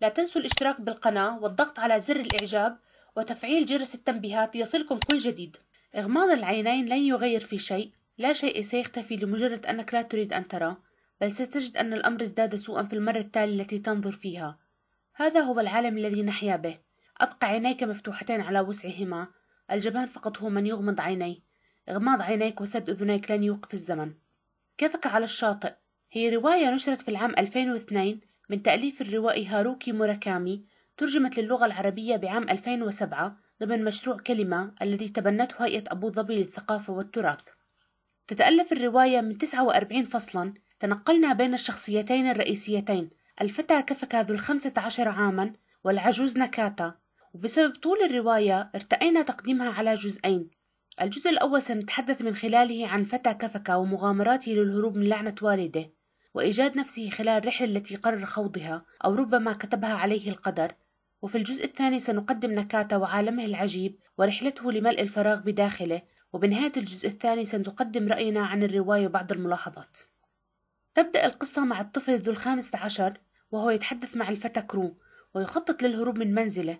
لا تنسوا الاشتراك بالقناة والضغط على زر الإعجاب وتفعيل جرس التنبيهات ليصلكم كل جديد إغماض العينين لن يغير في شيء لا شيء سيختفي لمجرد أنك لا تريد أن ترى بل ستجد أن الأمر ازداد سوءا في المرة التالية التي تنظر فيها هذا هو العالم الذي نحيا به أبقى عينيك مفتوحتين على وسعهما الجبان فقط هو من يغمض عينيه إغماض عينيك وسد أذنيك لن يوقف الزمن كيفك على الشاطئ هي رواية نشرت في العام 2002 من تأليف الروائي هاروكي موراكامي ترجمت للغة العربية بعام 2007 ضمن مشروع كلمة الذي تبنته هيئة أبو ظبي للثقافة والتراث تتألف الرواية من 49 فصلا تنقلنا بين الشخصيتين الرئيسيتين الفتى كفكا ذو الخمسة عشر عاما والعجوز نكاتا وبسبب طول الرواية ارتأينا تقديمها على جزئين الجزء الأول سنتحدث من خلاله عن فتى كفكا ومغامراته للهروب من لعنة والده وإيجاد نفسه خلال الرحلة التي قرر خوضها أو ربما كتبها عليه القدر وفي الجزء الثاني سنقدم نكاتا وعالمه العجيب ورحلته لملء الفراغ بداخله وبنهاية الجزء الثاني سنقدم رأينا عن الرواية وبعض الملاحظات تبدأ القصة مع الطفل ذو الخامس عشر وهو يتحدث مع الفتى كرو ويخطط للهروب من منزله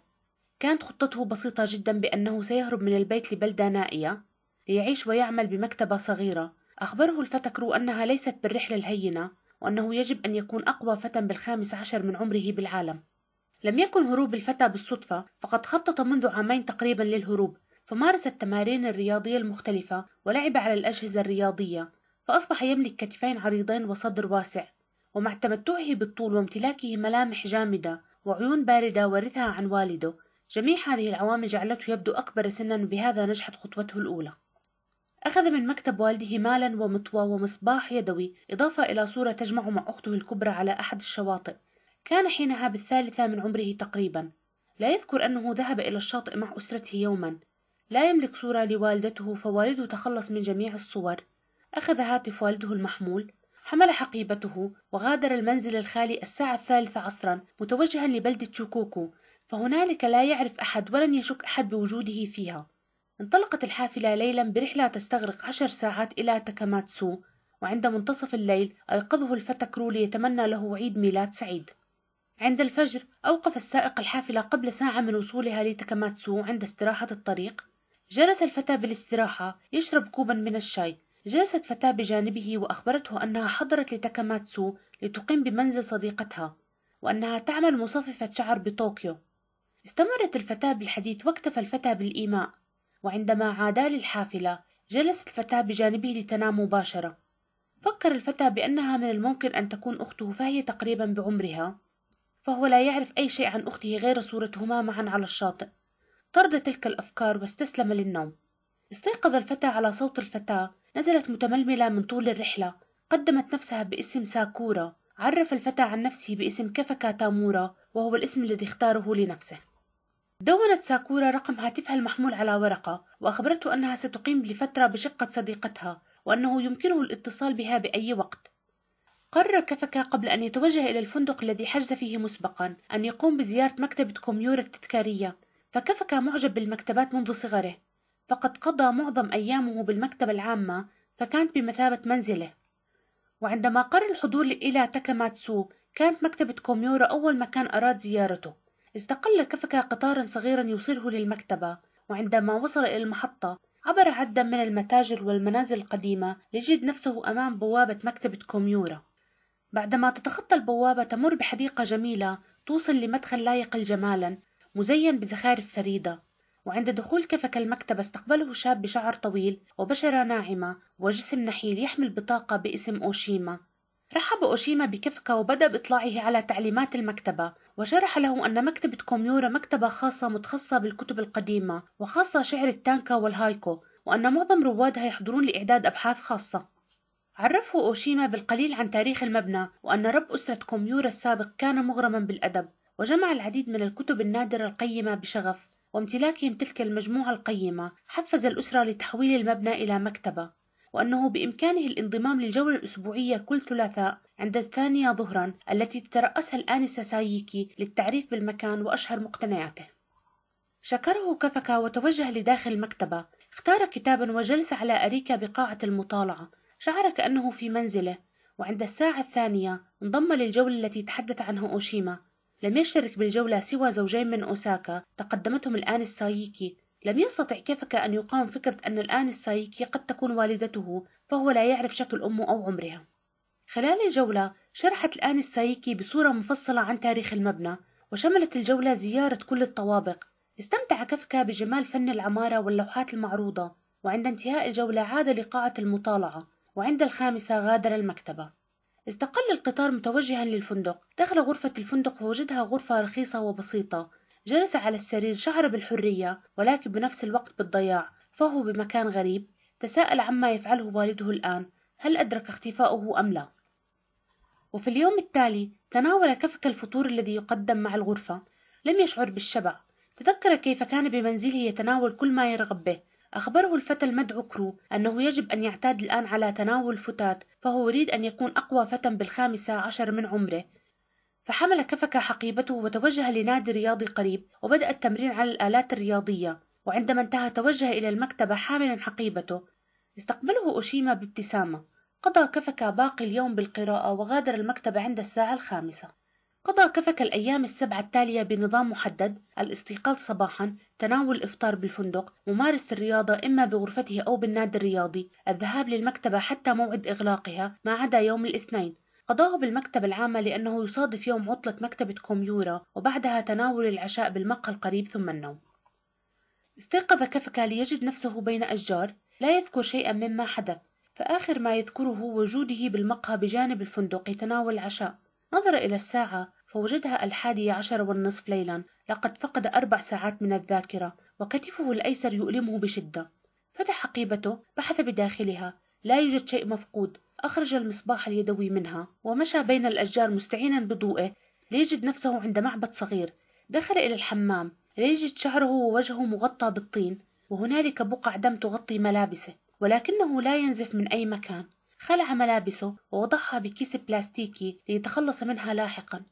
كانت خطته بسيطة جدا بأنه سيهرب من البيت لبلدة نائية ليعيش ويعمل بمكتبة صغيرة أخبره الفتى كرو أنها ليست بالرحلة الهينة وأنه يجب أن يكون أقوى فتى بالخامس عشر من عمره بالعالم لم يكن هروب الفتى بالصدفة فقد خطط منذ عامين تقريبا للهروب فمارس التمارين الرياضية المختلفة ولعب على الأجهزة الرياضية فأصبح يملك كتفين عريضين وصدر واسع ومع تمتعه بالطول وامتلاكه ملامح جامدة وعيون باردة ورثها عن والده جميع هذه العوامل جعلته يبدو أكبر سنا بهذا نجحت خطوته الأولى أخذ من مكتب والده مالا ومطوى ومصباح يدوي إضافة إلى صورة تجمع مع أخته الكبرى على أحد الشواطئ كان حينها بالثالثة من عمره تقريبا لا يذكر أنه ذهب إلى الشاطئ مع أسرته يوما لا يملك صورة لوالدته فوالده تخلص من جميع الصور أخذ هاتف والده المحمول حمل حقيبته وغادر المنزل الخالي الساعة الثالثة عصرا متوجها لبلدة شوكوكو فهنالك لا يعرف أحد ولن يشك أحد بوجوده فيها انطلقت الحافلة ليلا برحلة تستغرق عشر ساعات إلى تاكاماتسو وعند منتصف الليل أيقظه الفتى كرو ليتمنى له عيد ميلاد سعيد عند الفجر أوقف السائق الحافلة قبل ساعة من وصولها لتاكاماتسو عند استراحة الطريق جلس الفتى بالاستراحة يشرب كوبا من الشاي جلست فتاة بجانبه وأخبرته أنها حضرت لتاكاماتسو لتقيم بمنزل صديقتها وأنها تعمل مصففة شعر بطوكيو استمرت الفتاة بالحديث واكتفى الفتى بالإيماء وعندما عادا للحافلة جلست الفتاة بجانبه لتنام مباشرة فكر الفتى بأنها من الممكن أن تكون أخته فهي تقريبا بعمرها فهو لا يعرف أي شيء عن أخته غير صورتهما معا على الشاطئ طرد تلك الأفكار واستسلم للنوم استيقظ الفتى على صوت الفتاة نزلت متململة من طول الرحلة قدمت نفسها باسم ساكورا عرف الفتى عن نفسه باسم كفكا تامورا وهو الاسم الذي اختاره لنفسه دونت ساكورا رقم هاتفها المحمول على ورقة وأخبرته أنها ستقيم لفترة بشقة صديقتها وأنه يمكنه الاتصال بها بأي وقت قرر كفكا قبل أن يتوجه إلى الفندق الذي حجز فيه مسبقا أن يقوم بزيارة مكتبة كوميورا التذكارية فكفكا معجب بالمكتبات منذ صغره فقد قضى معظم أيامه بالمكتبة العامة فكانت بمثابة منزله وعندما قرر الحضور إلى تاكاماتسو كانت مكتبة كوميورا أول مكان أراد زيارته استقل كفك قطارا صغيرا يوصله للمكتبة وعندما وصل إلى المحطة عبر عدا من المتاجر والمنازل القديمة ليجد نفسه أمام بوابة مكتبة كوميورا بعدما تتخطى البوابة تمر بحديقة جميلة توصل لمدخل لا يقل جمالا مزين بزخارف فريدة وعند دخول كفك المكتبة استقبله شاب بشعر طويل وبشرة ناعمة وجسم نحيل يحمل بطاقة باسم أوشيما رحب أوشيما بكفكا وبدأ بإطلاعه على تعليمات المكتبة وشرح له أن مكتبة كوميورا مكتبة خاصة متخصصة بالكتب القديمة وخاصة شعر التانكا والهايكو وأن معظم روادها يحضرون لإعداد أبحاث خاصة عرفه أوشيما بالقليل عن تاريخ المبنى وأن رب أسرة كوميورا السابق كان مغرما بالأدب وجمع العديد من الكتب النادرة القيمة بشغف وامتلاكهم تلك المجموعة القيمة حفز الأسرة لتحويل المبنى إلى مكتبة وأنه بإمكانه الانضمام للجولة الأسبوعية كل ثلاثاء عند الثانية ظهرا التي تترأسها الآنسة سايكي للتعريف بالمكان وأشهر مقتنياته شكره كفكا وتوجه لداخل المكتبة اختار كتابا وجلس على أريكة بقاعة المطالعة شعر كأنه في منزله وعند الساعة الثانية انضم للجولة التي تحدث عنها أوشيما لم يشترك بالجولة سوى زوجين من أوساكا تقدمتهم الآن السايكي لم يستطع كيفك أن يقاوم فكرة أن الآن السايكي قد تكون والدته فهو لا يعرف شكل أمه أو عمرها خلال الجولة شرحت الآن السايكي بصورة مفصلة عن تاريخ المبنى وشملت الجولة زيارة كل الطوابق استمتع كفكا بجمال فن العمارة واللوحات المعروضة وعند انتهاء الجولة عاد لقاعة المطالعة وعند الخامسة غادر المكتبة استقل القطار متوجها للفندق دخل غرفة الفندق ووجدها غرفة رخيصة وبسيطة جلس على السرير شعر بالحرية ولكن بنفس الوقت بالضياع فهو بمكان غريب تساءل عما يفعله والده الآن هل أدرك اختفاؤه أم لا وفي اليوم التالي تناول كفك الفطور الذي يقدم مع الغرفة لم يشعر بالشبع تذكر كيف كان بمنزله يتناول كل ما يرغب به أخبره الفتى المدعو كرو أنه يجب أن يعتاد الآن على تناول فتات فهو يريد أن يكون أقوى فتى بالخامسة عشر من عمره فحمل كفك حقيبته وتوجه لنادي رياضي قريب وبدأ التمرين على الآلات الرياضية وعندما انتهى توجه إلى المكتبة حاملا حقيبته استقبله أوشيما بابتسامة قضى كفك باقي اليوم بالقراءة وغادر المكتبة عند الساعة الخامسة قضى كفك الأيام السبعة التالية بنظام محدد الاستيقاظ صباحا تناول الإفطار بالفندق ممارسة الرياضة إما بغرفته أو بالنادي الرياضي الذهاب للمكتبة حتى موعد إغلاقها ما عدا يوم الاثنين قضاه بالمكتبة العامة لأنه يصادف يوم عطلة مكتبة كوميورا وبعدها تناول العشاء بالمقهى القريب ثم النوم استيقظ كفكا ليجد نفسه بين أشجار لا يذكر شيئا مما حدث فآخر ما يذكره وجوده بالمقهى بجانب الفندق يتناول العشاء نظر إلى الساعة فوجدها الحادية عشر والنصف ليلا لقد فقد أربع ساعات من الذاكرة وكتفه الأيسر يؤلمه بشدة فتح قيبته بحث بداخلها لا يوجد شيء مفقود أخرج المصباح اليدوي منها ومشى بين الأشجار مستعينا بضوئه ليجد نفسه عند معبد صغير دخل إلى الحمام ليجد شعره ووجهه مغطى بالطين وهنالك بقع دم تغطي ملابسه ولكنه لا ينزف من أي مكان خلع ملابسه ووضعها بكيس بلاستيكي ليتخلص منها لاحقا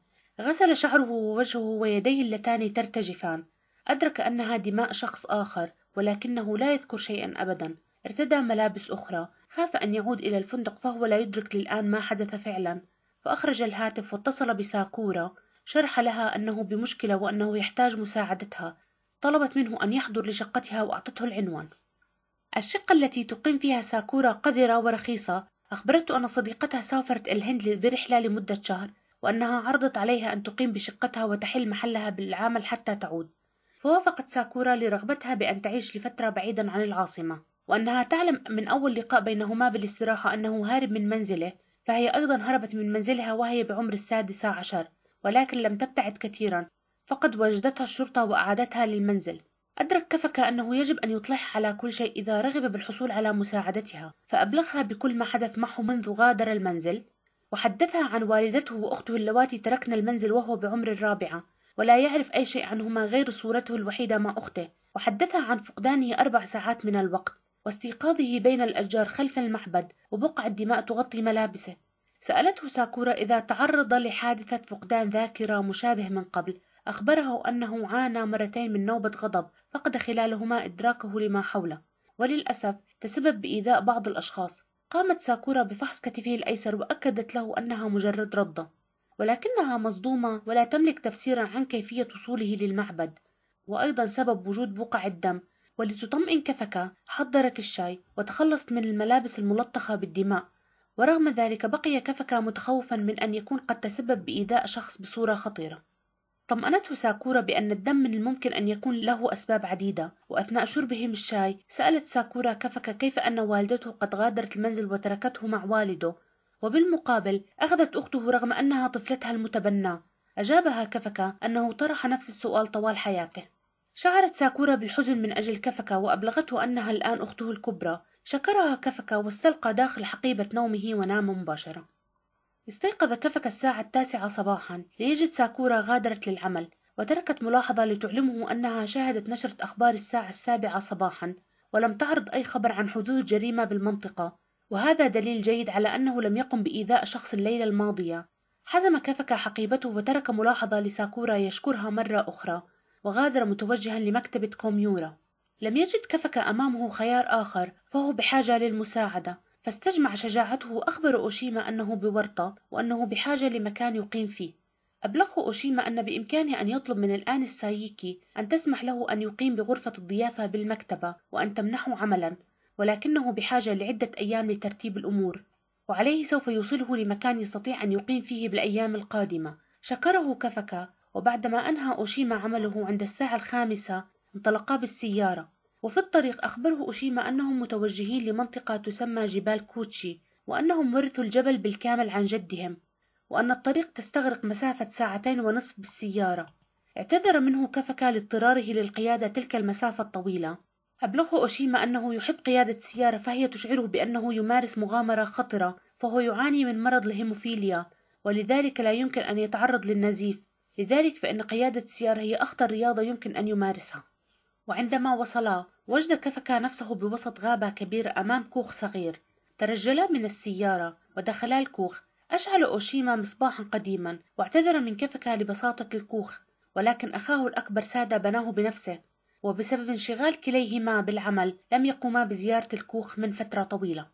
غسل شعره ووجهه ويديه اللتان ترتجفان أدرك أنها دماء شخص آخر ولكنه لا يذكر شيئا أبدا ارتدى ملابس أخرى خاف أن يعود إلى الفندق فهو لا يدرك للآن ما حدث فعلا فأخرج الهاتف واتصل بساكورا شرح لها أنه بمشكلة وأنه يحتاج مساعدتها طلبت منه أن يحضر لشقتها وأعطته العنوان الشقة التي تقيم فيها ساكورا قذرة ورخيصة أخبرته أن صديقتها سافرت الهند برحلة لمدة شهر وأنها عرضت عليها أن تقيم بشقتها وتحل محلها بالعمل حتى تعود فوافقت ساكورا لرغبتها بأن تعيش لفترة بعيدا عن العاصمة وأنها تعلم من أول لقاء بينهما بالاستراحة أنه هارب من منزله فهي أيضا هربت من منزلها وهي بعمر السادسة عشر ولكن لم تبتعد كثيرا فقد وجدتها الشرطة وأعادتها للمنزل أدرك كفكا أنه يجب أن يطلعها على كل شيء إذا رغب بالحصول على مساعدتها فأبلغها بكل ما حدث معه منذ غادر المنزل وحدثها عن والدته وأخته اللواتي تركن المنزل وهو بعمر الرابعة ولا يعرف أي شيء عنهما غير صورته الوحيدة مع أخته وحدثها عن فقدانه أربع ساعات من الوقت واستيقاظه بين الأشجار خلف المعبد وبقع الدماء تغطي ملابسه سألته ساكورا إذا تعرض لحادثة فقدان ذاكرة مشابه من قبل أخبره أنه عانى مرتين من نوبة غضب فقد خلالهما إدراكه لما حوله وللأسف تسبب بإيذاء بعض الأشخاص قامت ساكورا بفحص كتفه الأيسر وأكدت له أنها مجرد رضة ولكنها مصدومة ولا تملك تفسيرا عن كيفية وصوله للمعبد وأيضا سبب وجود بقع الدم ولتطمئن كفك حضرت الشاي وتخلصت من الملابس الملطخة بالدماء ورغم ذلك بقي كفك متخوفا من أن يكون قد تسبب بإيذاء شخص بصورة خطيرة طمأنته ساكورا بأن الدم من الممكن أن يكون له أسباب عديدة وأثناء شربهم الشاي سألت ساكورا كفك كيف أن والدته قد غادرت المنزل وتركته مع والده وبالمقابل أخذت أخته رغم أنها طفلتها المتبنى أجابها كفك أنه طرح نفس السؤال طوال حياته شعرت ساكورا بالحزن من أجل كفكا وأبلغته أنها الآن أخته الكبرى شكرها كفكا واستلقى داخل حقيبة نومه ونام مباشرة استيقظ كفكا الساعة التاسعة صباحا ليجد ساكورا غادرت للعمل وتركت ملاحظة لتعلمه أنها شاهدت نشرة أخبار الساعة السابعة صباحا ولم تعرض أي خبر عن حدوث جريمة بالمنطقة وهذا دليل جيد على أنه لم يقم بإيذاء شخص الليلة الماضية حزم كفكا حقيبته وترك ملاحظة لساكورا يشكرها مرة أخرى وغادر متوجها لمكتبة كوميورا لم يجد كفك أمامه خيار آخر فهو بحاجة للمساعدة فاستجمع شجاعته وأخبر أوشيما أنه بورطة وأنه بحاجة لمكان يقيم فيه أبلغه أوشيما أن بإمكانه أن يطلب من الآن السايكي أن تسمح له أن يقيم بغرفة الضيافة بالمكتبة وأن تمنحه عملا ولكنه بحاجة لعدة أيام لترتيب الأمور وعليه سوف يوصله لمكان يستطيع أن يقيم فيه بالأيام القادمة شكره كفكا وبعدما أنهى أوشيما عمله عند الساعة الخامسة انطلقا بالسيارة وفي الطريق أخبره أوشيما أنهم متوجهين لمنطقة تسمى جبال كوتشي وأنهم ورثوا الجبل بالكامل عن جدهم وأن الطريق تستغرق مسافة ساعتين ونصف بالسيارة اعتذر منه كفكا لاضطراره للقيادة تلك المسافة الطويلة أبلغه أوشيما أنه يحب قيادة السيارة فهي تشعره بأنه يمارس مغامرة خطرة فهو يعاني من مرض الهيموفيليا ولذلك لا يمكن أن يتعرض للنزيف لذلك فإن قيادة السيارة هي أخطر رياضة يمكن أن يمارسها وعندما وصلا وجد كفكا نفسه بوسط غابة كبيرة أمام كوخ صغير ترجلا من السيارة ودخلا الكوخ أشعل أوشيما مصباحا قديما واعتذر من كفكا لبساطة الكوخ ولكن أخاه الأكبر سادة بناه بنفسه وبسبب انشغال كليهما بالعمل لم يقوما بزيارة الكوخ من فترة طويلة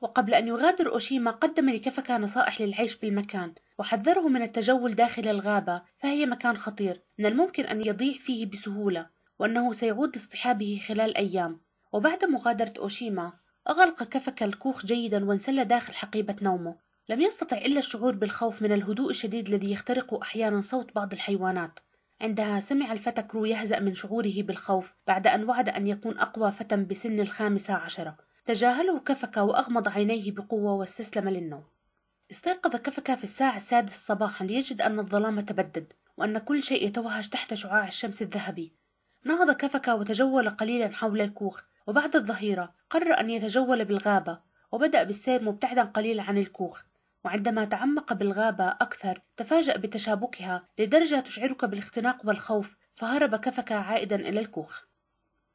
وقبل أن يغادر أوشيما قدم لكفكا نصائح للعيش بالمكان وحذره من التجول داخل الغابة فهي مكان خطير من الممكن أن يضيع فيه بسهولة وأنه سيعود لاصطحابه خلال أيام وبعد مغادرة أوشيما أغلق كفك الكوخ جيدا وانسل داخل حقيبة نومه لم يستطع إلا الشعور بالخوف من الهدوء الشديد الذي يخترق أحيانا صوت بعض الحيوانات عندها سمع الفتى كرو يهزأ من شعوره بالخوف بعد أن وعد أن يكون أقوى فتى بسن الخامسة عشرة تجاهله كفك وأغمض عينيه بقوة واستسلم للنوم استيقظ كفكا في الساعة السادسة صباحا ليجد أن الظلام تبدد وأن كل شيء يتوهج تحت شعاع الشمس الذهبي نهض كفكا وتجول قليلا حول الكوخ وبعد الظهيرة قرر أن يتجول بالغابة وبدأ بالسير مبتعدا قليلا عن الكوخ وعندما تعمق بالغابة أكثر تفاجأ بتشابكها لدرجة تشعرك بالاختناق والخوف فهرب كفكا عائدا إلى الكوخ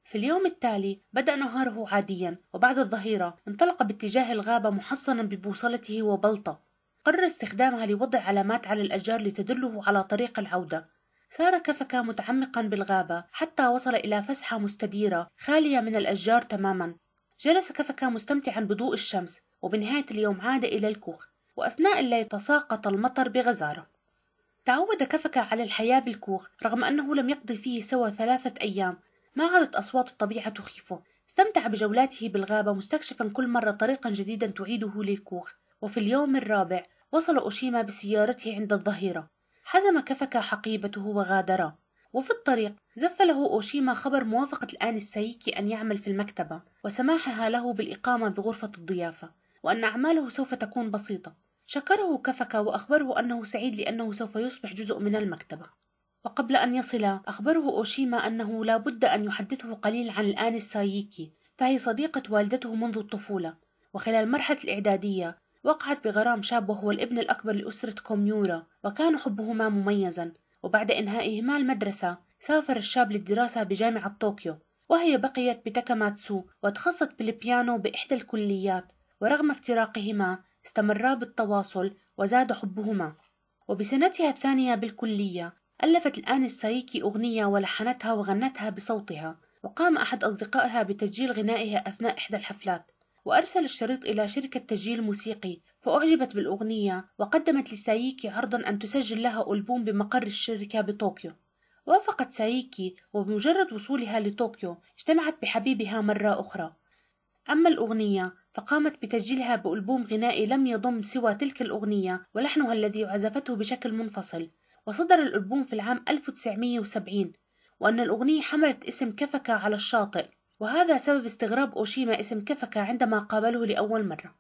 في اليوم التالي بدأ نهاره عاديا وبعد الظهيرة انطلق باتجاه الغابة محصنا ببوصلته وبلطة قرر استخدامها لوضع علامات على الأشجار لتدله على طريق العودة سار كفك متعمقا بالغابة حتى وصل إلى فسحة مستديرة خالية من الأشجار تماما جلس كفك مستمتعا بضوء الشمس وبنهاية اليوم عاد إلى الكوخ وأثناء الليل تساقط المطر بغزارة تعود كفك على الحياة بالكوخ رغم أنه لم يقضي فيه سوى ثلاثة أيام ما عادت أصوات الطبيعة تخيفه استمتع بجولاته بالغابة مستكشفا كل مرة طريقا جديدا تعيده للكوخ وفي اليوم الرابع وصل أوشيما بسيارته عند الظهيرة حزم كفك حقيبته وغادرا وفي الطريق زف له أوشيما خبر موافقة الآن السايكي أن يعمل في المكتبة وسماحها له بالإقامة بغرفة الضيافة وأن أعماله سوف تكون بسيطة شكره كفك وأخبره أنه سعيد لأنه سوف يصبح جزء من المكتبة وقبل أن يصل أخبره أوشيما أنه لا بد أن يحدثه قليل عن الآن السايكي فهي صديقة والدته منذ الطفولة وخلال مرحلة الإعدادية وقعت بغرام شاب وهو الابن الأكبر لأسرة كوميورا وكان حبهما مميزا وبعد إنهائهما المدرسة سافر الشاب للدراسة بجامعة طوكيو وهي بقيت بتاكاماتسو وتخصصت بالبيانو بإحدى الكليات ورغم افتراقهما استمرا بالتواصل وزاد حبهما وبسنتها الثانية بالكلية ألفت الآن السايكي أغنية ولحنتها وغنتها بصوتها وقام أحد أصدقائها بتسجيل غنائها أثناء إحدى الحفلات وأرسل الشريط إلى شركة تسجيل موسيقي فأعجبت بالأغنية وقدمت لسايكي عرضا أن تسجل لها ألبوم بمقر الشركة بطوكيو وافقت سايكي وبمجرد وصولها لطوكيو اجتمعت بحبيبها مرة أخرى أما الأغنية فقامت بتسجيلها بألبوم غنائي لم يضم سوى تلك الأغنية ولحنها الذي عزفته بشكل منفصل وصدر الألبوم في العام 1970 وأن الأغنية حملت اسم كفكة على الشاطئ وهذا سبب استغراب أوشيما اسم كفكا عندما قابله لأول مرة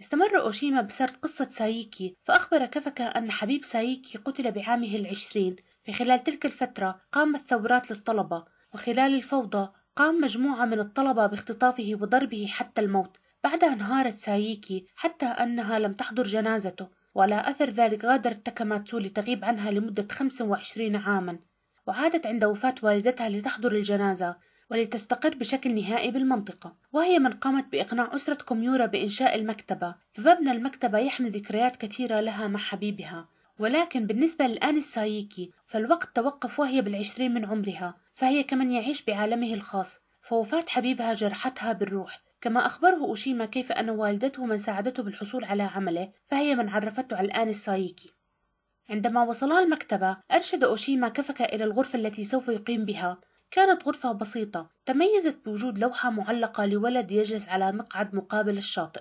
استمر أوشيما بسرد قصة سايكي فأخبر كفكا أن حبيب سايكي قتل بعامه العشرين في خلال تلك الفترة قامت ثورات للطلبة وخلال الفوضى قام مجموعة من الطلبة باختطافه وضربه حتى الموت بعدها انهارت سايكي حتى أنها لم تحضر جنازته وعلى أثر ذلك غادرت تاكاماتسو لتغيب عنها لمدة 25 عاما وعادت عند وفاة والدتها لتحضر الجنازة ولتستقر بشكل نهائي بالمنطقة وهي من قامت بإقناع أسرة كوميورا بإنشاء المكتبة فمبنى المكتبة يحمل ذكريات كثيرة لها مع حبيبها ولكن بالنسبة للآن السايكي فالوقت توقف وهي بالعشرين من عمرها فهي كمن يعيش بعالمه الخاص فوفاة حبيبها جرحتها بالروح كما أخبره أوشيما كيف أن والدته من ساعدته بالحصول على عمله فهي من عرفته على الآن السايكي عندما وصلا المكتبة أرشد أوشيما كفك إلى الغرفة التي سوف يقيم بها كانت غرفة بسيطة تميزت بوجود لوحة معلقة لولد يجلس على مقعد مقابل الشاطئ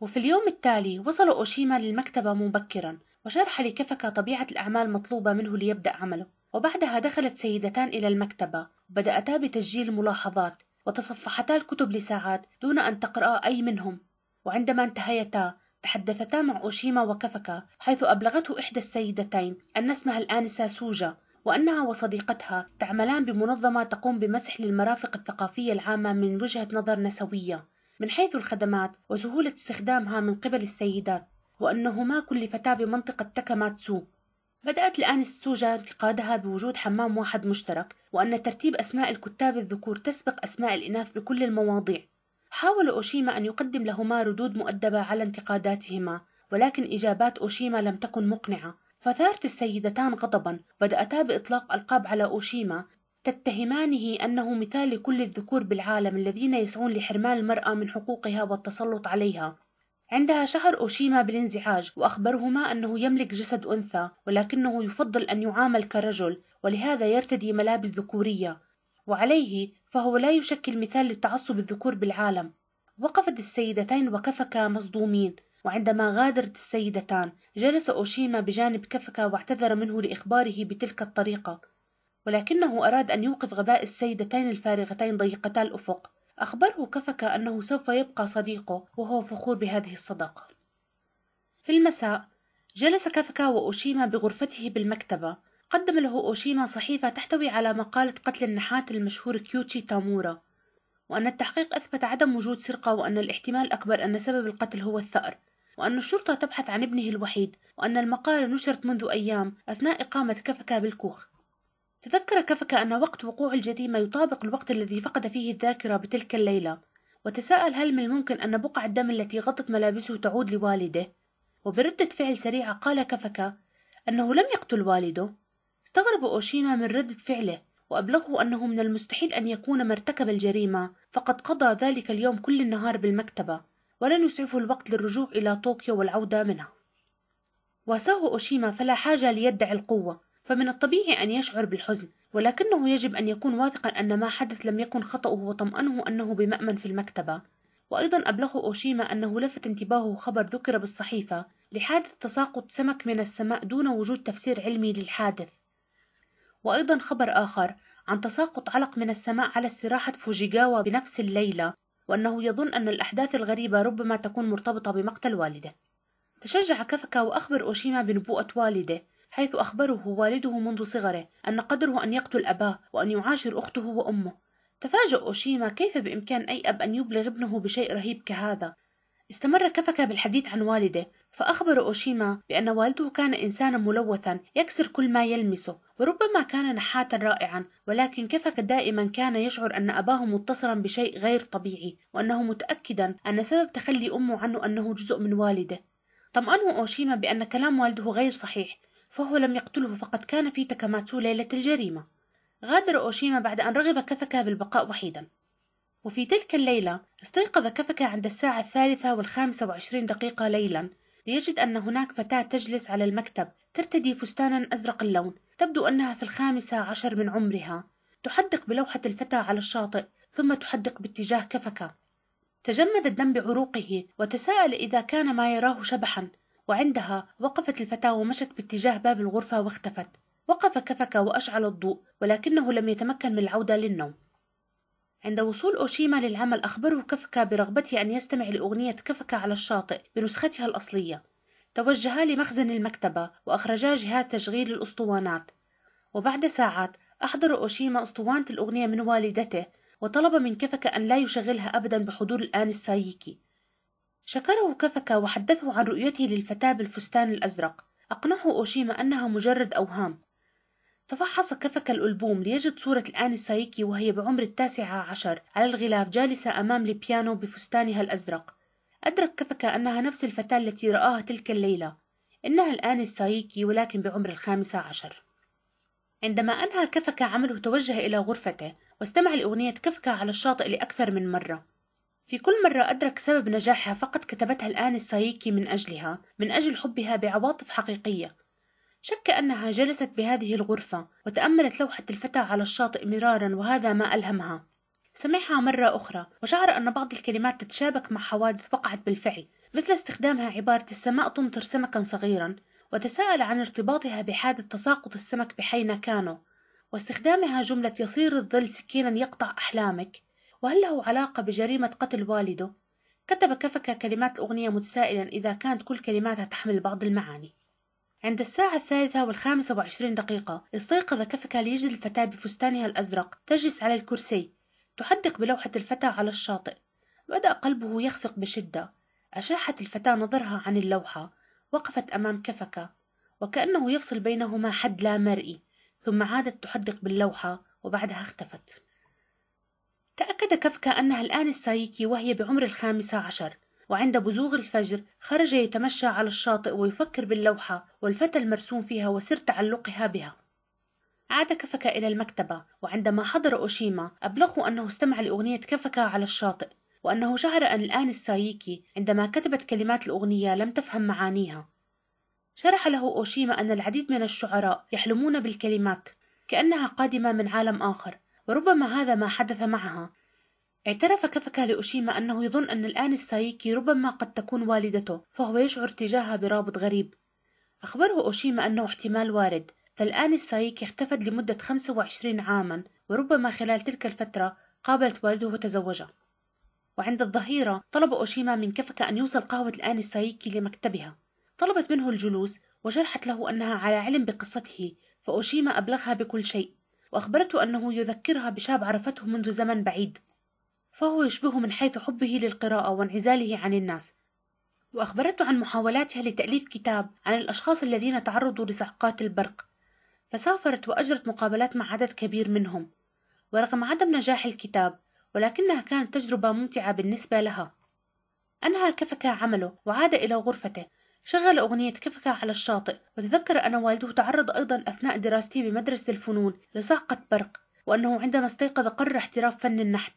وفي اليوم التالي وصل أوشيما للمكتبة مبكرا وشرح لكفكا طبيعة الأعمال المطلوبة منه ليبدأ عمله وبعدها دخلت سيدتان إلى المكتبة وبدأتا بتسجيل ملاحظات وتصفحتا الكتب لساعات دون أن تقرأ أي منهم وعندما انتهيتا تحدثتا مع أوشيما وكفكا حيث أبلغته إحدى السيدتين أن اسمها الآنسة سوجا وأنها وصديقتها تعملان بمنظمة تقوم بمسح للمرافق الثقافية العامة من وجهة نظر نسوية من حيث الخدمات وسهولة استخدامها من قبل السيدات وأنهما كلفتا بمنطقة تاكاماتسو بدأت الآن السوجا انتقادها بوجود حمام واحد مشترك وأن ترتيب أسماء الكتاب الذكور تسبق أسماء الإناث بكل المواضيع حاول أوشيما أن يقدم لهما ردود مؤدبة على انتقاداتهما ولكن إجابات أوشيما لم تكن مقنعة فثارت السيدتان غضبا بدأتا بإطلاق ألقاب على أوشيما تتهمانه أنه مثال لكل الذكور بالعالم الذين يسعون لحرمان المرأة من حقوقها والتسلط عليها عندها شعر أوشيما بالانزعاج وأخبرهما أنه يملك جسد أنثى ولكنه يفضل أن يعامل كرجل ولهذا يرتدي ملابس ذكورية وعليه فهو لا يشكل مثال للتعصب الذكور بالعالم وقفت السيدتين وكفكا مصدومين وعندما غادرت السيدتان جلس أوشيما بجانب كفكا واعتذر منه لإخباره بتلك الطريقة ولكنه أراد أن يوقف غباء السيدتين الفارغتين ضيقتا الأفق أخبره كفكا أنه سوف يبقى صديقه وهو فخور بهذه الصداقة في المساء جلس كفكا وأوشيما بغرفته بالمكتبة قدم له أوشيما صحيفة تحتوي على مقالة قتل النحات المشهور كيوتشي تامورا وأن التحقيق أثبت عدم وجود سرقة وأن الاحتمال أكبر أن سبب القتل هو الثأر وأن الشرطة تبحث عن ابنه الوحيد وأن المقالة نشرت منذ أيام أثناء إقامة كفكا بالكوخ تذكر كفكا أن وقت وقوع الجريمة يطابق الوقت الذي فقد فيه الذاكرة بتلك الليلة وتساءل هل من الممكن أن بقع الدم التي غطت ملابسه تعود لوالده وبردة فعل سريعة قال كفكا أنه لم يقتل والده استغرب أوشيما من ردة فعله وأبلغه أنه من المستحيل أن يكون ما ارتكب الجريمة فقد قضى ذلك اليوم كل النهار بالمكتبة ولن يسعفه الوقت للرجوع إلى طوكيو والعودة منها واساه أوشيما فلا حاجة ليدعي القوة فمن الطبيعي أن يشعر بالحزن ولكنه يجب أن يكون واثقا أن ما حدث لم يكن خطأه وطمأنه أنه بمأمن في المكتبة وأيضا أبلغه أوشيما أنه لفت انتباهه خبر ذكر بالصحيفة لحادث تساقط سمك من السماء دون وجود تفسير علمي للحادث وأيضا خبر آخر عن تساقط علق من السماء على استراحة فوجيغاوا بنفس الليلة وأنه يظن أن الأحداث الغريبة ربما تكون مرتبطة بمقتل والده تشجع كافكا وأخبر أوشيما بنبوءة والده حيث أخبره والده منذ صغره أن قدره أن يقتل أباه وأن يعاشر أخته وأمه تفاجأ أوشيما كيف بإمكان أي أب أن يبلغ ابنه بشيء رهيب كهذا استمر كفكا بالحديث عن والده فأخبر أوشيما بأن والده كان إنسانا ملوثا يكسر كل ما يلمسه وربما كان نحاتا رائعا ولكن كفك دائما كان يشعر أن أباه متصلا بشيء غير طبيعي وأنه متأكدا أن سبب تخلي أمه عنه أنه جزء من والده طمأنه أوشيما بأن كلام والده غير صحيح فهو لم يقتله فقد كان في تاكاماتسو ليلة الجريمة غادر أوشيما بعد أن رغب كفكا بالبقاء وحيدا وفي تلك الليلة استيقظ كفكا عند الساعة الثالثة والخامسة وعشرين دقيقة ليلا يجد أن هناك فتاة تجلس على المكتب ترتدي فستانا أزرق اللون تبدو أنها في الخامسة عشر من عمرها تحدق بلوحة الفتاة على الشاطئ ثم تحدق باتجاه كفكة تجمد الدم بعروقه وتساءل إذا كان ما يراه شبحا وعندها وقفت الفتاة ومشت باتجاه باب الغرفة واختفت وقف كفك وأشعل الضوء ولكنه لم يتمكن من العودة للنوم عند وصول أوشيما للعمل أخبره كفكا برغبته أن يستمع لأغنية كفكا على الشاطئ بنسختها الأصلية توجها لمخزن المكتبة وأخرجا جهات تشغيل الأسطوانات وبعد ساعات أحضر أوشيما أسطوانة الأغنية من والدته وطلب من كفكا أن لا يشغلها أبدا بحضور الآن السايكي شكره كفكا وحدثه عن رؤيته للفتاة بالفستان الأزرق أقنعه أوشيما أنها مجرد أوهام تفحص كفك الألبوم ليجد صورة الآن سايكي وهي بعمر التاسعة عشر على الغلاف جالسة أمام البيانو بفستانها الأزرق أدرك كفك أنها نفس الفتاة التي رآها تلك الليلة إنها الآن سايكي ولكن بعمر الخامسة عشر عندما أنهى كفك عمله توجه إلى غرفته واستمع لأغنية كفكا على الشاطئ لأكثر من مرة في كل مرة أدرك سبب نجاحها فقد كتبتها الآن سايكي من أجلها من أجل حبها بعواطف حقيقية شك أنها جلست بهذه الغرفة وتأملت لوحة الفتى على الشاطئ مرارا وهذا ما ألهمها سمعها مرة أخرى وشعر أن بعض الكلمات تتشابك مع حوادث وقعت بالفعل مثل استخدامها عبارة السماء تمطر سمكا صغيرا وتساءل عن ارتباطها بحادث تساقط السمك بحين كانوا واستخدامها جملة يصير الظل سكينا يقطع أحلامك وهل له علاقة بجريمة قتل والده؟ كتب كفك كلمات الأغنية متسائلا إذا كانت كل كلماتها تحمل بعض المعاني عند الساعة الثالثة والخامسة وعشرين دقيقة استيقظ كفكا ليجد الفتاة بفستانها الأزرق تجلس على الكرسي تحدق بلوحة الفتاة على الشاطئ بدأ قلبه يخفق بشدة أشاحت الفتاة نظرها عن اللوحة وقفت أمام كفكا وكأنه يفصل بينهما حد لا مرئي ثم عادت تحدق باللوحة وبعدها اختفت تأكد كفكا أنها الآن السايكي وهي بعمر الخامسة عشر وعند بزوغ الفجر خرج يتمشى على الشاطئ ويفكر باللوحة والفتى المرسوم فيها وسر تعلقها بها عاد كفكا إلى المكتبة وعندما حضر أوشيما أبلغه أنه استمع لأغنية كفكا على الشاطئ وأنه شعر أن الآن السايكي عندما كتبت كلمات الأغنية لم تفهم معانيها شرح له أوشيما أن العديد من الشعراء يحلمون بالكلمات كأنها قادمة من عالم آخر وربما هذا ما حدث معها اعترف كفكا لأوشيما أنه يظن أن الآن السايكي ربما قد تكون والدته فهو يشعر تجاهها برابط غريب أخبره أوشيما أنه احتمال وارد فالآن السايكي احتفد لمدة 25 عاما وربما خلال تلك الفترة قابلت والده وتزوجه وعند الظهيرة طلب أوشيما من كفكا أن يوصل قهوة الآن السايكي لمكتبها طلبت منه الجلوس وشرحت له أنها على علم بقصته فأوشيما أبلغها بكل شيء وأخبرته أنه يذكرها بشاب عرفته منذ زمن بعيد فهو يشبهه من حيث حبه للقراءة وانعزاله عن الناس وأخبرته عن محاولاتها لتأليف كتاب عن الأشخاص الذين تعرضوا لصعقات البرق فسافرت وأجرت مقابلات مع عدد كبير منهم ورغم عدم نجاح الكتاب ولكنها كانت تجربة ممتعة بالنسبة لها أنهى كفكا عمله وعاد إلى غرفته شغل أغنية كفكا على الشاطئ وتذكر أن والده تعرض أيضا أثناء دراسته بمدرسة الفنون لصعقة برق وأنه عندما استيقظ قرر احتراف فن النحت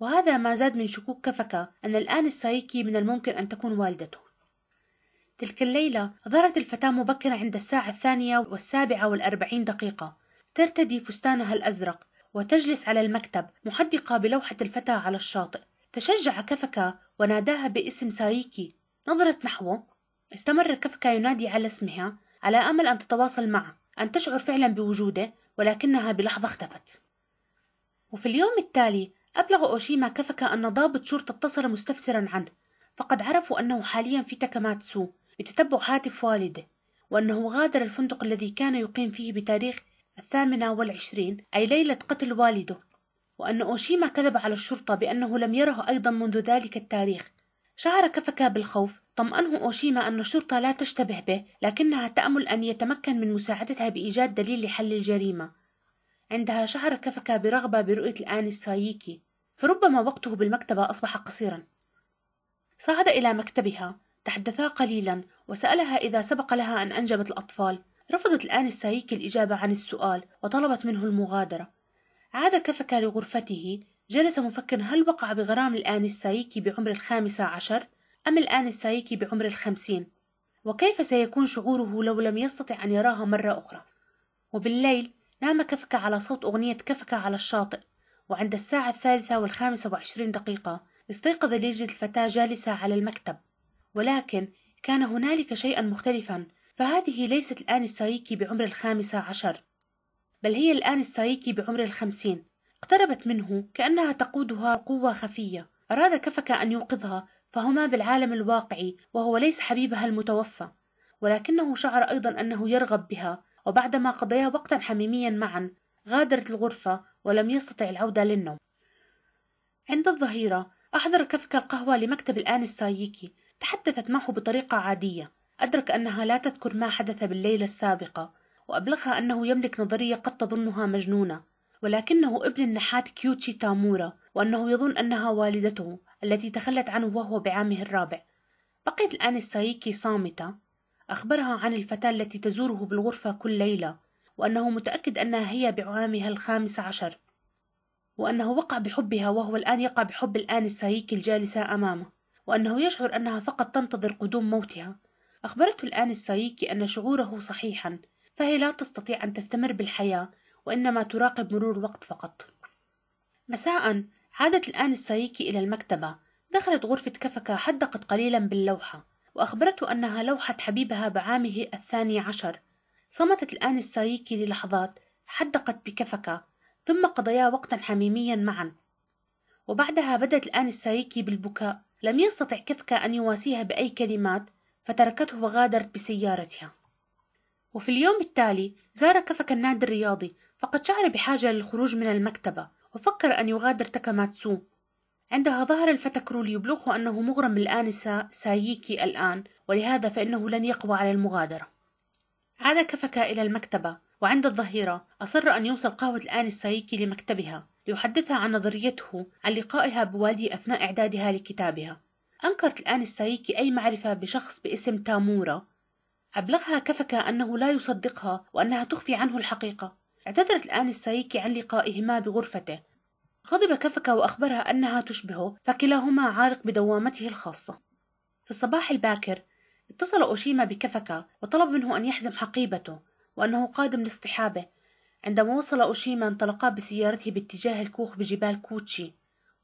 وهذا ما زاد من شكوك كفكا أن الآن السايكي من الممكن أن تكون والدته تلك الليلة ظهرت الفتاة مبكرا عند الساعة الثانية والسابعة والأربعين دقيقة ترتدي فستانها الأزرق وتجلس على المكتب محدقة بلوحة الفتاة على الشاطئ تشجع كفكا وناداها باسم سايكي نظرت نحوه استمر كفكا ينادي على اسمها على أمل أن تتواصل معه أن تشعر فعلا بوجوده ولكنها بلحظة اختفت وفي اليوم التالي أبلغ أوشيما كفكا أن ضابط شرطة اتصل مستفسرا عنه فقد عرفوا أنه حاليا في تاكاماتسو لتتبع هاتف والده وأنه غادر الفندق الذي كان يقيم فيه بتاريخ الثامنة والعشرين أي ليلة قتل والده وأن أوشيما كذب على الشرطة بأنه لم يره أيضا منذ ذلك التاريخ شعر كفكا بالخوف طمأنه أوشيما أن الشرطة لا تشتبه به لكنها تأمل أن يتمكن من مساعدتها بإيجاد دليل لحل الجريمة عندها شعر كفك برغبة برؤية الآن السايكي فربما وقته بالمكتبة أصبح قصيرا صعد إلى مكتبها تحدثا قليلا وسألها إذا سبق لها أن أنجبت الأطفال رفضت الآن السايكي الإجابة عن السؤال وطلبت منه المغادرة عاد كفك لغرفته جلس مفكرا هل وقع بغرام الآن السايكي بعمر الخامسة عشر أم الآن السايكي بعمر الخمسين وكيف سيكون شعوره لو لم يستطع أن يراها مرة أخرى وبالليل نام كفك على صوت أغنية كفك على الشاطئ وعند الساعة الثالثة والخامسة وعشرين دقيقة استيقظ ليجد الفتاة جالسة على المكتب ولكن كان هنالك شيئا مختلفا فهذه ليست الآن السايكي بعمر الخامسة عشر بل هي الآن السايكي بعمر الخمسين اقتربت منه كأنها تقودها قوة خفية أراد كفك أن يوقظها فهما بالعالم الواقعي وهو ليس حبيبها المتوفى ولكنه شعر أيضا أنه يرغب بها وبعدما قضيا وقتا حميميا معا غادرت الغرفة ولم يستطع العودة للنوم عند الظهيرة أحضر كفك القهوة لمكتب الآن السايكي تحدثت معه بطريقة عادية أدرك أنها لا تذكر ما حدث بالليلة السابقة وأبلغها أنه يملك نظرية قد تظنها مجنونة ولكنه ابن النحات كيوتشي تامورا وأنه يظن أنها والدته التي تخلت عنه وهو بعامه الرابع بقيت الآن السايكي صامتة أخبرها عن الفتاة التي تزوره بالغرفة كل ليلة وأنه متأكد أنها هي بعامها الخامس عشر وأنه وقع بحبها وهو الآن يقع بحب الآنسة هيك الجالسة أمامه وأنه يشعر أنها فقط تنتظر قدوم موتها أخبرته الآن السايكي أن شعوره صحيحا فهي لا تستطيع أن تستمر بالحياة وإنما تراقب مرور وقت فقط مساء عادت الآن السايكي إلى المكتبة دخلت غرفة كفكا حدقت قليلا باللوحة وأخبرته أنها لوحت حبيبها بعامه الثاني عشر صمتت الآن السايكي للحظات حدقت بكفكة ثم قضيا وقتا حميميا معا وبعدها بدت الآن السايكي بالبكاء لم يستطع كفكة أن يواسيها بأي كلمات فتركته وغادرت بسيارتها وفي اليوم التالي زار كفك النادي الرياضي فقد شعر بحاجة للخروج من المكتبة وفكر أن يغادر تاكاماتسو عندها ظهر الفتى كرول يبلغه أنه مغرم الآنسة سايكي الآن ولهذا فإنه لن يقوى على المغادرة عاد كفكا إلى المكتبة وعند الظهيرة أصر أن يوصل قهوة الآنسة سايكي لمكتبها ليحدثها عن نظريته عن لقائها بوادي أثناء إعدادها لكتابها أنكرت الآنسة سايكي أي معرفة بشخص باسم تامورا أبلغها كفكا أنه لا يصدقها وأنها تخفي عنه الحقيقة اعتذرت الآن السايكي عن لقائهما بغرفته غضب كفكا وأخبرها أنها تشبهه فكلاهما عارق بدوامته الخاصة في الصباح الباكر اتصل أوشيما بكفكا وطلب منه أن يحزم حقيبته وأنه قادم لاصطحابه عندما وصل أوشيما انطلقا بسيارته باتجاه الكوخ بجبال كوتشي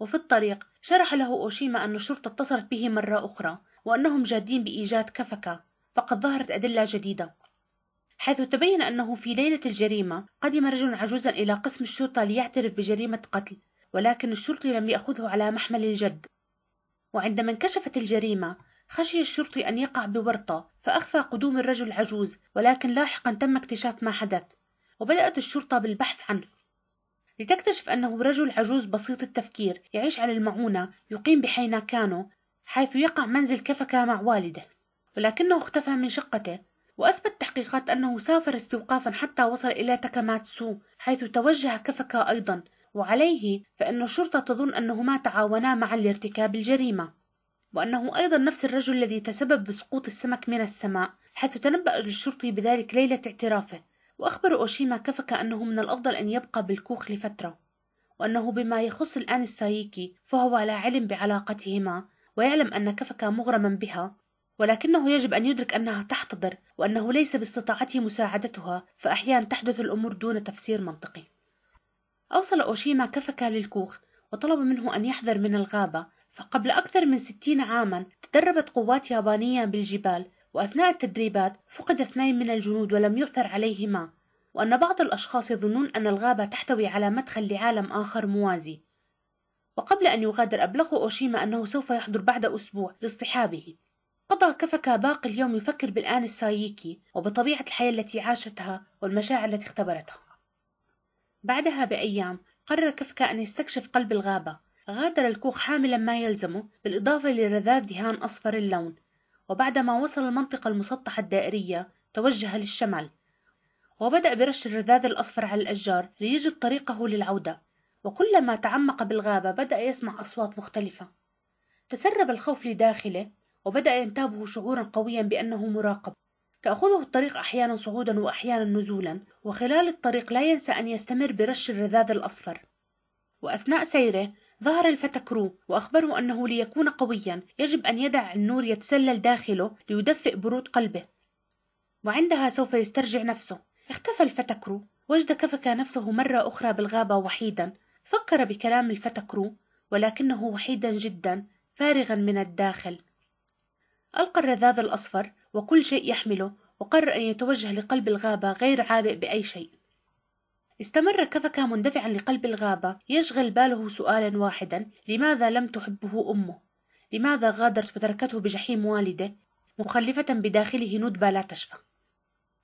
وفي الطريق شرح له أوشيما أن الشرطة اتصلت به مرة أخرى وأنهم جادين بإيجاد كفكا فقد ظهرت أدلة جديدة حيث تبين أنه في ليلة الجريمة قدم رجل عجوزا إلى قسم الشرطة ليعترف بجريمة قتل ولكن الشرطي لم يأخذه على محمل الجد وعندما انكشفت الجريمة خشي الشرطي أن يقع بورطة فأخفى قدوم الرجل العجوز ولكن لاحقا تم اكتشاف ما حدث وبدأت الشرطة بالبحث عنه لتكتشف أنه رجل عجوز بسيط التفكير يعيش على المعونة يقيم بحينا كانو حيث يقع منزل كفكا مع والده ولكنه اختفى من شقته وأثبت تحقيقات أنه سافر استوقافا حتى وصل إلى تكاماتسو حيث توجه كفكا أيضا وعليه فإن الشرطة تظن أنهما تعاونا معا لارتكاب الجريمة وأنه أيضا نفس الرجل الذي تسبب بسقوط السمك من السماء حيث تنبأ الشرطي بذلك ليلة اعترافه وأخبر أوشيما كفكا أنه من الأفضل أن يبقى بالكوخ لفترة وأنه بما يخص الآن السايكي فهو لا علم بعلاقتهما ويعلم أن كفكا مغرما بها ولكنه يجب أن يدرك أنها تحتضر وأنه ليس باستطاعته مساعدتها فأحيانا تحدث الأمور دون تفسير منطقي أوصل أوشيما كفكا للكوخ وطلب منه أن يحذر من الغابة فقبل أكثر من ستين عاما تدربت قوات يابانية بالجبال وأثناء التدريبات فقد اثنين من الجنود ولم يعثر عليهما وأن بعض الأشخاص يظنون أن الغابة تحتوي على مدخل لعالم آخر موازي وقبل أن يغادر أبلغه أوشيما أنه سوف يحضر بعد أسبوع لاصطحابه قضى كفكا باقي اليوم يفكر بالآن السايكي وبطبيعة الحياة التي عاشتها والمشاعر التي اختبرتها بعدها بأيام قرر كفكا أن يستكشف قلب الغابة غادر الكوخ حاملا ما يلزمه بالإضافة لرذاذ دهان أصفر اللون وبعدما وصل المنطقة المسطحة الدائرية توجه للشمال وبدأ برش الرذاذ الأصفر على الأشجار ليجد طريقه للعودة وكلما تعمق بالغابة بدأ يسمع أصوات مختلفة تسرب الخوف لداخله وبدأ ينتابه شعورا قويا بأنه مراقب تأخذه الطريق أحيانا صعودا وأحيانا نزولا وخلال الطريق لا ينسى أن يستمر برش الرذاذ الأصفر وأثناء سيره ظهر الفتى كرو وأخبره أنه ليكون قويا يجب أن يدع النور يتسلل داخله ليدفئ برود قلبه وعندها سوف يسترجع نفسه اختفى الفتى كرو وجد كفك نفسه مرة أخرى بالغابة وحيدا فكر بكلام الفتى كرو ولكنه وحيدا جدا فارغا من الداخل ألقى الرذاذ الأصفر وكل شيء يحمله وقرر أن يتوجه لقلب الغابة غير عابئ بأي شيء استمر كفكا مندفعا لقلب الغابة يشغل باله سؤالا واحدا لماذا لم تحبه أمه؟ لماذا غادرت وتركته بجحيم والده مخلفة بداخله ندبة لا تشفى؟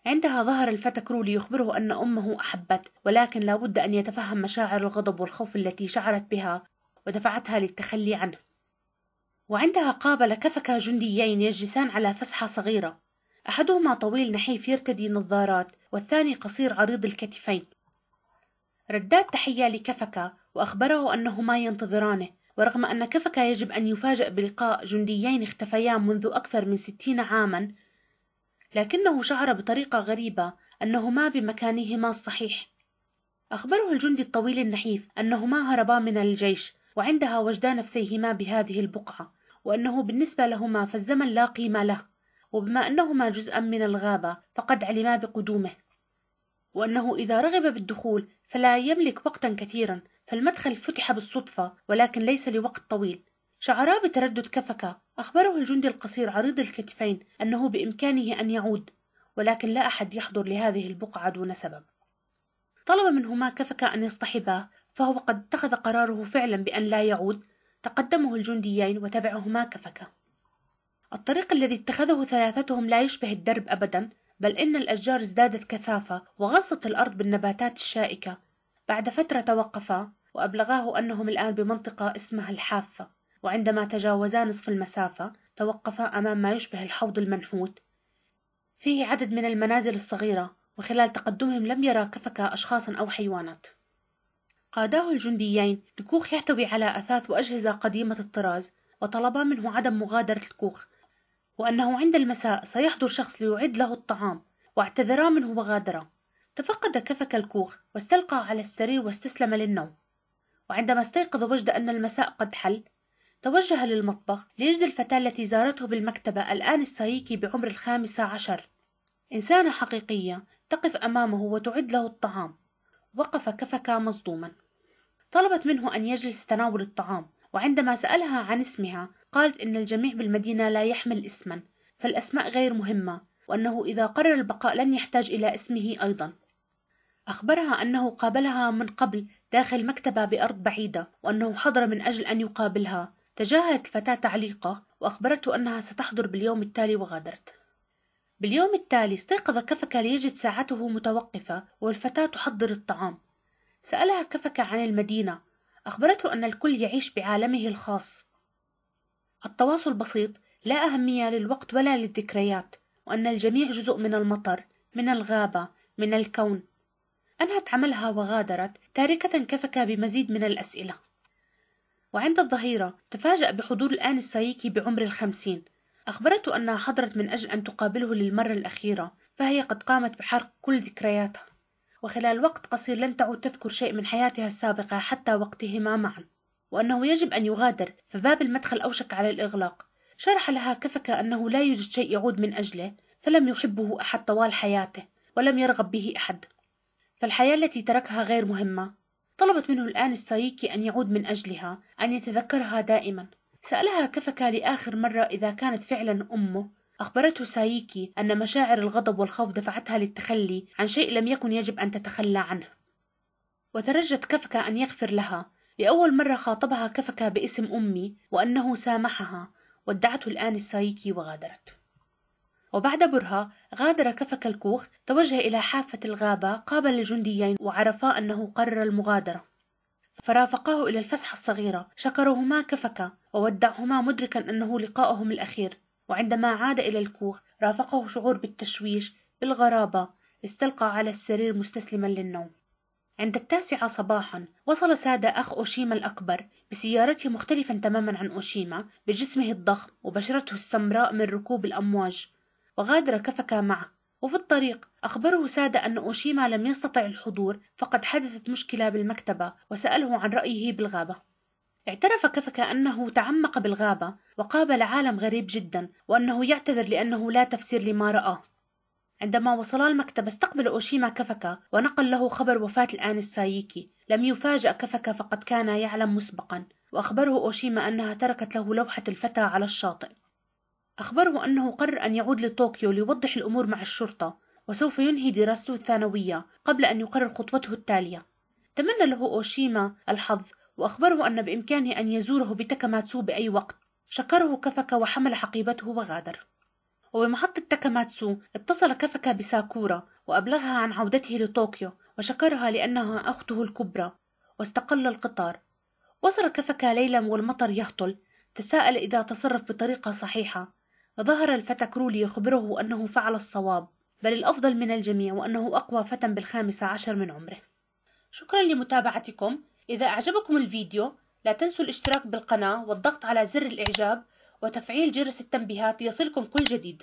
عندها ظهر الفتى كرولي يخبره أن أمه أحبت ولكن لا بد أن يتفهم مشاعر الغضب والخوف التي شعرت بها ودفعتها للتخلي عنه وعندها قابل كفك جنديين يجلسان على فسحة صغيرة أحدهما طويل نحيف يرتدي نظارات والثاني قصير عريض الكتفين ردات تحية لكفكا وأخبره أنهما ينتظرانه ورغم أن كفكا يجب أن يفاجأ بلقاء جنديين اختفيا منذ أكثر من ستين عاما لكنه شعر بطريقة غريبة أنهما بمكانهما الصحيح أخبره الجندي الطويل النحيف أنهما هربا من الجيش وعندها وجدا نفسيهما بهذه البقعة وأنه بالنسبة لهما فالزمن لا قيمة له وبما أنهما جزءا من الغابة فقد علما بقدومه وأنه إذا رغب بالدخول فلا يملك وقتا كثيرا فالمدخل فتح بالصدفة ولكن ليس لوقت طويل شعرا بتردد كفكا أخبره الجندي القصير عريض الكتفين أنه بإمكانه أن يعود ولكن لا أحد يحضر لهذه البقعة دون سبب طلب منهما كفكا أن يصطحباه فهو قد اتخذ قراره فعلا بأن لا يعود تقدمه الجنديين وتبعهما كفكة الطريق الذي اتخذه ثلاثتهم لا يشبه الدرب أبدا بل إن الأشجار ازدادت كثافة وغصت الأرض بالنباتات الشائكة بعد فترة توقفا وأبلغاه أنهم الآن بمنطقة اسمها الحافة وعندما تجاوزا نصف المسافة توقفا أمام ما يشبه الحوض المنحوت فيه عدد من المنازل الصغيرة وخلال تقدمهم لم يرى كفكا أشخاصا أو حيوانات قاده الجنديين لكوخ يحتوي على أثاث وأجهزة قديمة الطراز وطلبا منه عدم مغادرة الكوخ وأنه عند المساء سيحضر شخص ليعد له الطعام واعتذرا منه وغادرا تفقد كفك الكوخ واستلقى على السرير واستسلم للنوم وعندما استيقظ وجد أن المساء قد حل توجه للمطبخ ليجد الفتاة التي زارته بالمكتبة الآن السايكي بعمر الخامسة عشر إنسانة حقيقية تقف أمامه وتعد له الطعام وقف كفك مصدوما طلبت منه أن يجلس تناول الطعام وعندما سألها عن اسمها قالت إن الجميع بالمدينة لا يحمل اسما فالأسماء غير مهمة وأنه إذا قرر البقاء لن يحتاج إلى اسمه أيضا أخبرها أنه قابلها من قبل داخل مكتبة بأرض بعيدة وأنه حضر من أجل أن يقابلها تجاهلت الفتاة تعليقه وأخبرته أنها ستحضر باليوم التالي وغادرت باليوم التالي استيقظ كفك ليجد ساعته متوقفة والفتاة تحضر الطعام سألها كفك عن المدينة أخبرته أن الكل يعيش بعالمه الخاص التواصل بسيط لا أهمية للوقت ولا للذكريات وأن الجميع جزء من المطر من الغابة من الكون أنهت عملها وغادرت تاركة كفك بمزيد من الأسئلة وعند الظهيرة تفاجأ بحضور الآن السايكي بعمر الخمسين أخبرته أنها حضرت من أجل أن تقابله للمرة الأخيرة فهي قد قامت بحرق كل ذكرياتها وخلال وقت قصير لن تعود تذكر شيء من حياتها السابقة حتى وقتهما معا وأنه يجب أن يغادر فباب المدخل أوشك على الإغلاق شرح لها كفك أنه لا يوجد شيء يعود من أجله فلم يحبه أحد طوال حياته ولم يرغب به أحد فالحياة التي تركها غير مهمة طلبت منه الآن السايكي أن يعود من أجلها أن يتذكرها دائما سألها كفكا لآخر مرة إذا كانت فعلا أمه أخبرته سايكي أن مشاعر الغضب والخوف دفعتها للتخلي عن شيء لم يكن يجب أن تتخلى عنه وترجت كفكا أن يغفر لها لأول مرة خاطبها كفكا باسم أمي وأنه سامحها ودعته الآن السايكي وغادرت وبعد برهة غادر كفك الكوخ توجه إلى حافة الغابة قابل الجنديين وعرفا أنه قرر المغادرة فرافقاه إلى الفسحة الصغيرة شكرهما كفكا وودعهما مدركا أنه لقاؤهم الأخير وعندما عاد إلى الكوخ رافقه شعور بالتشويش بالغرابة استلقى على السرير مستسلما للنوم عند التاسعة صباحا وصل سادة أخ أوشيما الأكبر بسيارته مختلفا تماما عن أوشيما بجسمه الضخم وبشرته السمراء من ركوب الأمواج وغادر كفكا معه وفي الطريق أخبره سادة أن أوشيما لم يستطع الحضور فقد حدثت مشكلة بالمكتبة وسأله عن رأيه بالغابة اعترف كفكا أنه تعمق بالغابة وقابل عالم غريب جدا وأنه يعتذر لأنه لا تفسير لما رآه عندما وصلا المكتب استقبل أوشيما كفكا ونقل له خبر وفاة الآن السايكي لم يفاجأ كفكا فقد كان يعلم مسبقا وأخبره أوشيما أنها تركت له لوحة الفتى على الشاطئ أخبره أنه قرر أن يعود لطوكيو ليوضح الأمور مع الشرطة وسوف ينهي دراسته الثانوية قبل أن يقرر خطوته التالية تمنى له أوشيما الحظ وأخبره أن بإمكانه أن يزوره بتاكاماتسو بأي وقت شكره كفكا وحمل حقيبته وغادر وبمحطة تاكاماتسو اتصل كفكا بساكورا وأبلغها عن عودته لطوكيو وشكرها لأنها أخته الكبرى واستقل القطار وصل كفكا ليلا والمطر يهطل تساءل إذا تصرف بطريقة صحيحة فظهر الفتى كرو ليخبره أنه فعل الصواب بل الأفضل من الجميع وأنه أقوى فتى بالخامسة عشر من عمره شكرا لمتابعتكم إذا أعجبكم الفيديو لا تنسوا الاشتراك بالقناة والضغط على زر الإعجاب وتفعيل جرس التنبيهات ليصلكم كل جديد